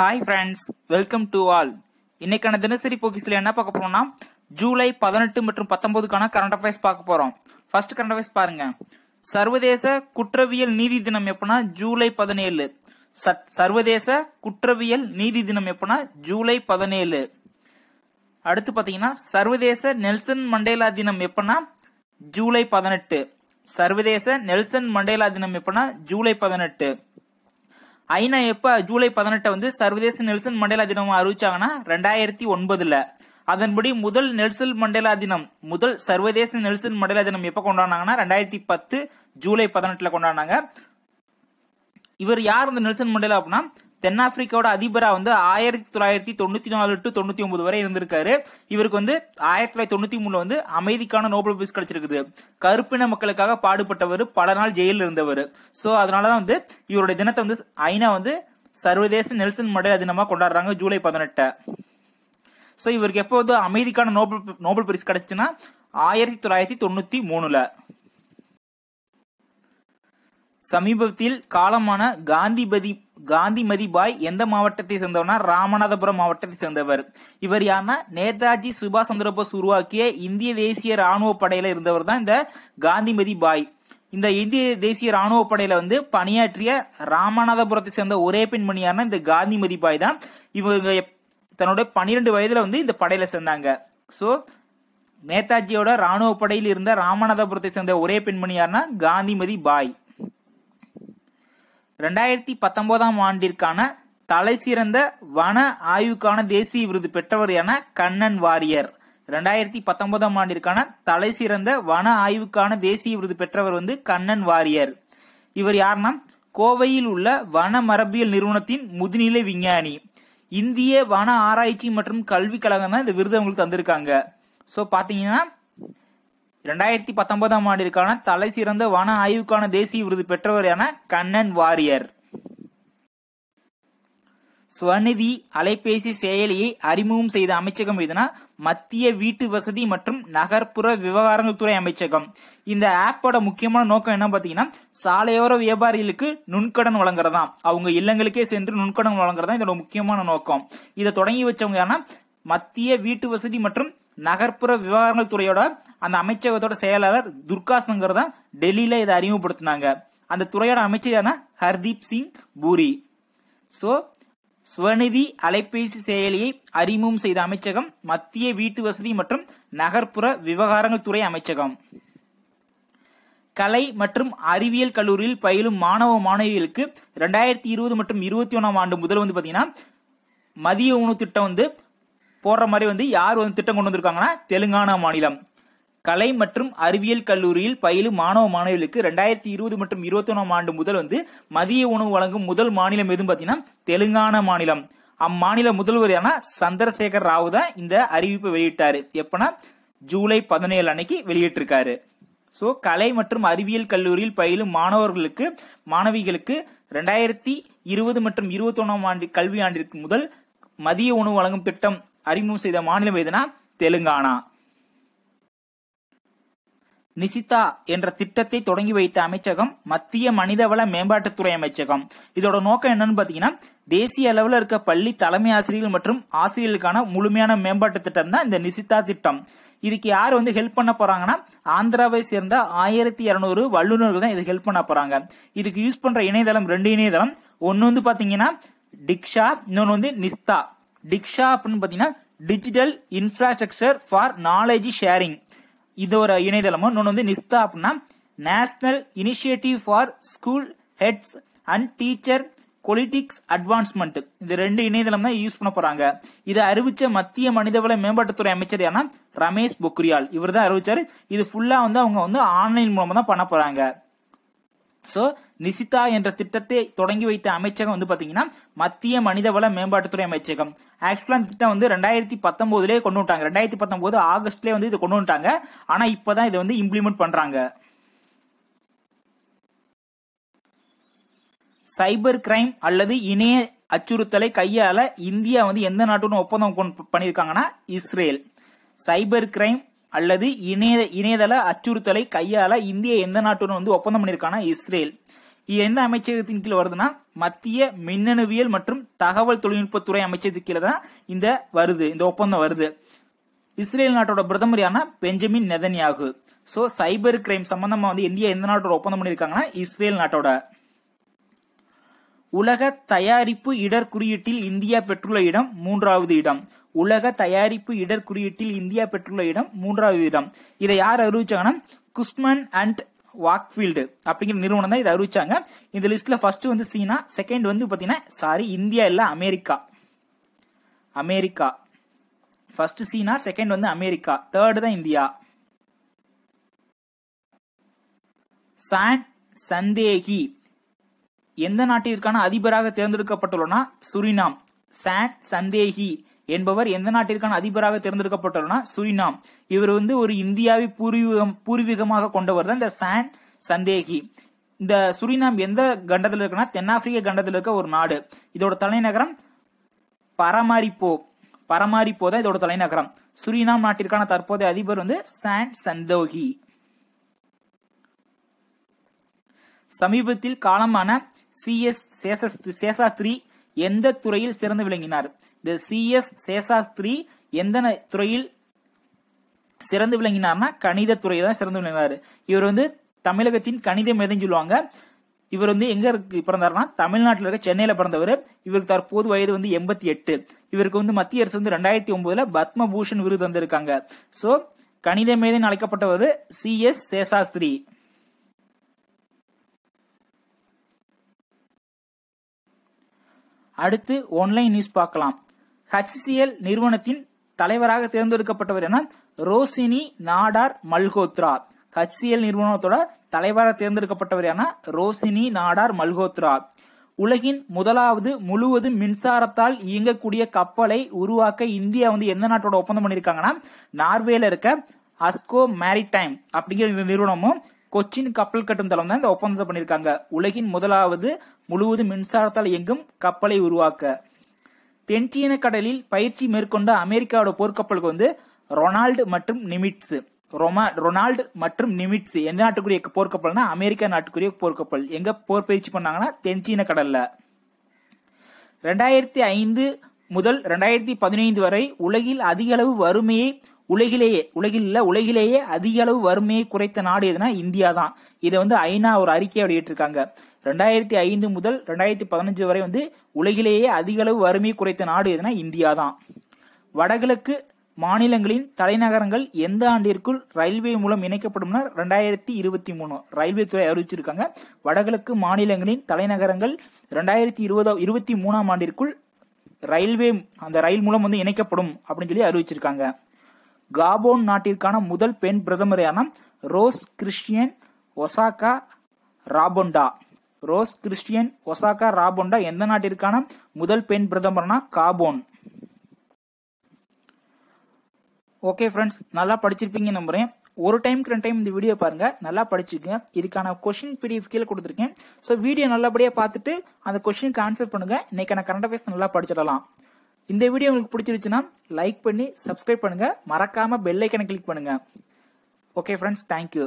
hi friends welcome to all இன்னைக்கான தினசரி போக்கிஸ்ல என்ன பார்க்க போறோம்னா ஜூலை பதினெட்டு மற்றும் பத்தொன்பதுக்கான கரண்ட் அஃபேர்ஸ் பார்க்க போறோம் ஃபர்ஸ்ட் கரண்ட் அஃபேர்ஸ் பாருங்க சர்வதேச குற்றவியல் நீதி தினம் எப்பனா ஜூலை பதினேழு சர்வதேச குற்றவியல் நீதி தினம் எப்பனா ஜூலை பதினேழு அடுத்து பாத்தீங்கன்னா சர்வதேச நெல்சன் மண்டேலா தினம் எப்பனா ஜூலை பதினெட்டு சர்வதேச நெல்சன் மண்டேலா தினம் எப்பனா ஜூலை பதினெட்டு ஐநா எப்போ ஜூலை பதினெட்டை வந்து சர்வதேச நெல்சன் மண்டேலா தினம் அறிவிச்சாங்கன்னா ரெண்டாயிரத்தி ஒன்பதுல அதன்படி முதல் நெல்சன் மண்டேலா தினம் முதல் சர்வதேச நெல்சன் மண்டேலா தினம் எப்போ கொண்டாடினாங்கன்னா ரெண்டாயிரத்தி பத்து ஜூலை பதினெட்டில் கொண்டாடினாங்க இவர் யார் இந்த நெல்சன் மண்டேலா அப்படின்னா தென்னாப்பிரிக்காவோட அதிபரா வந்து ஆயிரத்தி தொள்ளாயிரத்தி தொண்ணூத்தி நாலு டு தொண்ணூத்தி ஒன்பது வரை இருந்திருக்காரு இவருக்கு வந்து ஆயிரத்தி தொள்ளாயிரத்தி தொண்ணூத்தி மூணுல வந்து அமைதிக்கான நோபல் பிரைஸ் கிடைச்சிருக்குது கருப்பின மக்களுக்காக பாடுபட்டவர் பல நாள் ஜெயிலில் இருந்தவர் சோ அதனாலதான் வந்து இவருடைய தினத்தை வந்து ஐநா வந்து சர்வதேச நெல்சன் மடல் தினமா கொண்டாடுறாங்க ஜூலை பதினெட்டு ஸோ இவருக்கு எப்போ வந்து அமைதிக்கான நோபல் நோபல் பிரைஸ் கிடைச்சுன்னா ஆயிரத்தி தொள்ளாயிரத்தி தொண்ணூத்தி மூணுல சமீபத்தில் காலமான காந்திபதி காந்திமதி பாய் எந்த மாவட்டத்தை சேர்ந்தவர்னா ராமநாதபுரம் மாவட்டத்தை சேர்ந்தவர் இவர் யாருன்னா நேதாஜி சுபாஷ் சந்திரபோஸ் உருவாக்கிய இந்திய தேசிய ராணுவ படையில இருந்தவர் தான் இந்த காந்திமதி பாய் இந்த இந்திய தேசிய ராணுவ படையில வந்து பணியாற்றிய ராமநாதபுரத்தை சேர்ந்த ஒரே பெண்மணி இந்த காந்திமதி பாய் தான் இவங்க தன்னுடைய பன்னிரெண்டு வயதுல வந்து இந்த படையில சேர்ந்தாங்க ஸோ நேதாஜியோட ராணுவ படையில் இருந்த ராமநாதபுரத்தை சேர்ந்த ஒரே பெண்மணி யாருன்னா காந்திமதி பாய் ரெண்டாயிரத்தி பத்தொன்பதாம் ஆண்டிற்கான தலைசிறந்த வன ஆய்வுக்கான தேசிய விருது பெற்றவர் என கண்ணன் வாரியர் ரெண்டாயிரத்தி பத்தொன்பதாம் ஆண்டிற்கான தலைசிறந்த வன ஆய்வுக்கான தேசிய விருது பெற்றவர் வந்து கண்ணன் வாரியர் இவர் யாருன்னா கோவையில் உள்ள வன மரபியல் நிறுவனத்தின் முதுநிலை விஞ்ஞானி இந்திய வன ஆராய்ச்சி மற்றும் கல்வி கழகம் தான் இந்த விருது அவங்களுக்கு தந்திருக்காங்க ஸோ பார்த்தீங்கன்னா இரண்டாயிரத்தி பத்தொன்பதாம் ஆண்டிற்கான தலை சிறந்த வன ஆய்வுக்கான தேசிய விருது பெற்றவர் என கண்ணன் வாரியர் ஸ்வநிதி அலைபேசி செயலியை அறிமுகம் செய்த அமைச்சகம் எதுனா மத்திய வீட்டு வசதி மற்றும் நகர்ப்புற விவகாரங்கள் துறை அமைச்சகம் இந்த ஆப்போட முக்கியமான நோக்கம் என்ன பாத்தீங்கன்னா சாலையோர வியாபாரிகளுக்கு நுண்கடன் வழங்குறதா அவங்க இல்லங்களுக்கே சென்று நுண்கடன் வழங்குறதா இதோட முக்கியமான நோக்கம் இதை தொடங்கி வச்சவங்க மத்திய வீட்டு வசதி மற்றும் நகர்ப்புற விவகாரங்கள் துறையோட அந்த அமைச்சகத்தோட செயலாளர் துர்கா சங்கர் தான் டெல்லியில இதை அறிமுகப்படுத்தினாங்க அந்த துறையோட அமைச்சர் ஹர்தீப் சிங் பூரி ஸோ ஸ்வநிதி அலைபேசி செயலியை அறிமுகம் செய்த அமைச்சகம் மத்திய வீட்டு வசதி மற்றும் நகர்ப்புற விவகாரங்கள் துறை அமைச்சகம் கலை மற்றும் அறிவியல் கல்லூரியில் பயிலும் மாணவ மாணவிகளுக்கு ரெண்டாயிரத்தி இருபது மற்றும் இருபத்தி ஒன்றாம் ஆண்டு முதல் வந்து பாத்தீங்கன்னா மதிய உணவு திட்டம் வந்து போடுற மாதிரி வந்து யார் வந்து திட்டம் கொண்டு வந்திருக்காங்கன்னா தெலுங்கானா மாநிலம் கலை மற்றும் அறிவியல் கல்லூரியில் பயிலும் மாணவ மாணவிகளுக்கு ரெண்டாயிரத்தி இருபது மற்றும் இருபத்தி ஒன்றாம் ஆண்டு முதல் வந்து மதிய உணவு வழங்கும் முதல் மாநிலம் எதுன்னு பாத்தீங்கன்னா தெலுங்கானா மாநிலம் அம்மாநில முதல்வர் சந்திரசேகர் ராவ் தான் இந்த அறிவிப்பை வெளியிட்டாரு எப்பனா ஜூலை பதினேழு அன்னைக்கு வெளியிட்டிருக்காரு ஸோ கலை மற்றும் அறிவியல் கல்லூரியில் பயிலும் மாணவர்களுக்கு மாணவிகளுக்கு ரெண்டாயிரத்தி இருபது மற்றும் இருபத்தி ஒன்றாம் ஆண்டு கல்வி ஆண்டிற்கு முதல் மதிய உணவு வழங்கும் திட்டம் அறிமுகம் செய்த மாநிலம் எதுனா தெலுங்கானா நிசிதா என்ற திட்டத்தை தொடங்கி வைத்த அமைச்சகம் மத்திய மனிதவள மேம்பாட்டுத்துறை அமைச்சகம் இதோட நோக்கம் என்னன்னு பாத்தீங்கன்னா தேசிய அளவில் இருக்க பள்ளி தலைமை ஆசிரியர்கள் மற்றும் ஆசிரியர்களுக்கான முழுமையான மேம்பாட்டு திட்டம் தான் இந்த நிசிதா திட்டம் இதுக்கு யார் வந்து ஹெல்ப் பண்ண போறாங்கன்னா ஆந்திராவை சேர்ந்த ஆயிரத்தி இருநூறு வல்லுநர்கள் தான் இதுக்கு ஹெல்ப் பண்ண போறாங்க இதுக்கு யூஸ் பண்ற இணையதளம் ரெண்டு இணையதளம் ஒன்னு வந்து பாத்தீங்கன்னா டிக்ஷா இன்னொன்று வந்து நிஸ்தா டிக்ஷா அப்படின்னு பார்த்தீங்கன்னா digital infrastructure for knowledge sharing இது ஒரு இணையதளமும் இன்னொன்று வந்து நிஸ்தா அப்படின்னா national initiative for school heads and teacher politics advancement இது ரெண்டு இணையதளம் தான் யூஸ் பண்ண போறாங்க இதை அறிவிச்ச மத்திய மனிதவள மேம்பாட்டுத்துறை அமைச்சர் யானா ரமேஷ் பொக்ரியால் இவர் தான் அறிவிச்சாரு இது ஃபுல்லா வந்து அவங்க வந்து ஆன்லைன் மூலமா தான் பண்ண போறாங்க ஸோ நிசிதா என்ற திட்டத்தை தொடங்கி வைத்த அமைச்சகம் வந்து பாத்தீங்கன்னா மத்திய மனிதவள மேம்பாட்டுத்துறை அமைச்சகம் ஆக்சுவலா திட்டம் வந்து ரெண்டாயிரத்தி பத்தொம்போதுலேயே கொண்டு வந்துட்டாங்க ரெண்டாயிரத்தி பத்தொம்போது ஆகஸ்ட்லேயே வந்து இதை கொண்டு வந்துட்டாங்க ஆனால் இப்போ தான் இதை வந்து இம்ப்ளிமெண்ட் பண்ணுறாங்க சைபர் கிரைம் அல்லது இணைய அச்சுறுத்தலை கையாள இந்தியா வந்து எந்த நாட்டுடன் ஒப்பந்தம் பண்ணியிருக்காங்கன்னா இஸ்ரேல் சைபர் கிரைம் அல்லது இணைய இணையதள அச்சுறுத்தலை கையாள இந்திய எந்த நாட்டுடன் வந்து ஒப்பந்தம் பண்ணியிருக்கானா இஸ்ரேல் இது எந்த அமைச்சகத்தின் கீழ் வருதுன்னா மத்திய மின்னணுவியல் மற்றும் தகவல் தொழில்நுட்பத்துறை அமைச்சகத்தின் கீழே தான் இந்த வருது இந்த ஒப்பந்தம் வருது இஸ்ரேல் நாட்டோட பிரதமர் யாருன்னா Benjamin Netanyahu so cyber crime சம்பந்தமா வந்து இந்தியா எந்த நாட்டோட ஒப்பந்தம் பண்ணியிருக்காங்கன்னா இஸ்ரேல் நாட்டோட உலக தயாரிப்பு இடர் குறியீட்டில் இந்தியா பெற்றுள்ள இடம் மூன்றாவது இடம் உலக தயாரிப்பு இடர் குறியீட்டில் இந்தியா பெற்றுள்ள இடம் மூன்றாவது இடம் இதை யார் அறிவிச்சாங்கன்னா குஸ்மன் அண்ட் வாக்ஃபீல்டு அப்படிங்கிற நிறுவனம் தான் இதை அறிவிச்சாங்க இந்த லிஸ்ட்ல ஃபர்ஸ்ட் வந்து சீனா செகண்ட் வந்து பாத்தீங்கன்னா சாரி இந்தியா இல்ல அமெரிக்கா அமெரிக்கா ஃபர்ஸ்ட் சீனா செகண்ட் வந்து அமெரிக்கா தேர்டு தான் இந்தியா சான் சந்தேகி எந்த நாட்டிற்கான அதிபராக தேர்ந்தெடுக்கப்பட்டுள்ளனா சுரினாம் சான் சந்தேகி என்பவர் எந்த நாட்டிற்கான அதிபராக தேர்ந்தெடுக்கப்பட்டார்னா சுரினாம் இவர் வந்து ஒரு இந்தியாவை பூர்வீகம் பூர்வீகமாக கொண்டவர் தான் இந்த சான் சந்தேகி இந்த சுரினாம் எந்த கண்டத்தில் இருக்குன்னா தென்னாப்பிரிக்க கண்டத்தில் இருக்க ஒரு நாடு இதோட தலைநகரம் பரமாரிப்போ பரமாரிப்போ தான் இதோட தலைநகரம் சுரினாம் நாட்டிற்கான தற்போதைய அதிபர் வந்து சான் சந்தோகி சமீபத்தில் காலமான சி எஸ் சேஷாத்ரி எந்த துறையில் சிறந்து விளங்கினார் இந்த சிஎஸ் சேஷாஸ்திரி எந்த துறையில் சிறந்து விளங்கினார்னா கணித துறையில தான் சிறந்து விளங்கினார் இவர் வந்து தமிழகத்தின் கணித மேதைன்னு சொல்லுவாங்க இவர் வந்து எங்க இருக்கு பிறந்தார்னா தமிழ்நாட்டில் இருக்க சென்னையில பிறந்தவர் இவருக்கு தற்போது வயது வந்து எண்பத்தி எட்டு இவருக்கு வந்து மத்திய அரசு வந்து ரெண்டாயிரத்தி ஒன்பதுல பத்ம பூஷன் விருது வந்திருக்காங்க சோ கணித மேதைன்னு அழைக்கப்பட்டவர் சி எஸ் சேஷாஸ்திரி அடுத்து ஆன்லைன் நியூஸ் பார்க்கலாம் ஹச்சிஎல் நிறுவனத்தின் தலைவராக தேர்ந்தெடுக்கப்பட்டவர் என ரோசினி நாடார் மல்கோத்ரா ஹச்சிஎல் நிறுவனத்தோட தலைவராக தேர்ந்தெடுக்கப்பட்டவர் என ரோசினி நாடார் மல்கோத்ரா உலகின் முதலாவது முழுவதும் மின்சாரத்தால் இயங்கக்கூடிய கப்பலை உருவாக்க இந்தியா வந்து எந்த நாட்டோட ஒப்பந்தம் பண்ணியிருக்காங்கன்னா நார்வேல இருக்க அஸ்கோ மேரிடைம் அப்படிங்கிற இந்த நிறுவனமும் கொச்சின் கப்பல் கட்டும் தளம் தான் இந்த ஒப்பந்தத்தை பண்ணியிருக்காங்க உலகின் முதலாவது முழுவதும் மின்சாரத்தால் இயங்கும் கப்பலை உருவாக்க தென்சீன கடலில் பயிற்சி மேற்கொண்ட அமெரிக்காவோட போர்க்கப்பலுக்கு வந்து ரொனால்டு மற்றும் நிமிட்ஸ் ரொமா ரொனால்டு மற்றும் நிமிட்ஸ் எந்த நாட்டுக்குரிய போர்க்கப்பல்னா அமெரிக்கா நாட்டுக்குரிய போர்க்கப்பல் எங்க போர் பயிற்சி பண்ணாங்கன்னா தென்சீன கடல்ல ரெண்டாயிரத்தி ஐந்து முதல் ரெண்டாயிரத்தி பதினைந்து வரை உலகில் அதிக அளவு வறுமையை உலகிலேயே உலகில் இல்ல உலகிலேயே அதிக அளவு வறுமையை குறைத்த நாடு எதுனா இந்தியா தான் இதை வந்து ஐநா ஒரு அறிக்கையை வெளியிட்டிருக்காங்க ரெண்டாயிரத்தி ஐந்து முதல் ரெண்டாயிரத்தி பதினஞ்சு வரை வந்து உலகிலேயே அதிக அளவு வறுமை குறைத்த நாடு எதுனா இந்தியா தான் வடகிழக்கு மாநிலங்களின் தலைநகரங்கள் எந்த ஆண்டிற்குள் ரயில்வே மூலம் இணைக்கப்படும் ரெண்டாயிரத்தி இருபத்தி மூணு ரயில்வே துறை அறிவிச்சிருக்காங்க வடகிழக்கு மாநிலங்களின் தலைநகரங்கள் ரெண்டாயிரத்தி இருபதோ இருபத்தி மூணாம் ஆண்டிற்குள் ரயில்வே அந்த ரயில் மூலம் வந்து இணைக்கப்படும் அப்படின்னு சொல்லி அறிவிச்சிருக்காங்க காபோன் நாட்டிற்கான முதல் பெண் பிரதமரான Rose Christian Ossouka Raponda Rose Christian Ossouka Raponda எந்த நாட்டிற்கான முதல் பெண் பிரதமர்னா காபோன் ஓகே ஃப்ரெண்ட்ஸ் நல்லா படிச்சிருப்பீங்க நம்புறேன் ஒரு டைம்க்கு ரெண்டு டைம் இந்த வீடியோ பாருங்க நல்லா படிச்சுக்கங்க இதுக்கான கொஷின் பிடிஎஃப் கீழே கொடுத்துருக்கேன் ஸோ வீடியோ நல்லபடியாக பார்த்துட்டு அந்த கொஷினுக்கு ஆன்சர் பண்ணுங்க நான் கரண்ட் அஃபேர்ஸ் நல்லா படிச்சிடலாம் இந்த வீடியோ உங்களுக்கு பிடிச்சிருச்சுன்னா லைக் பண்ணி சப்ஸ்கிரைப் பண்ணுங்க மறக்காம பெல்லைக்கனை கிளிக் பண்ணுங்க ஓகே ஃப்ரெண்ட்ஸ் தேங்க்யூ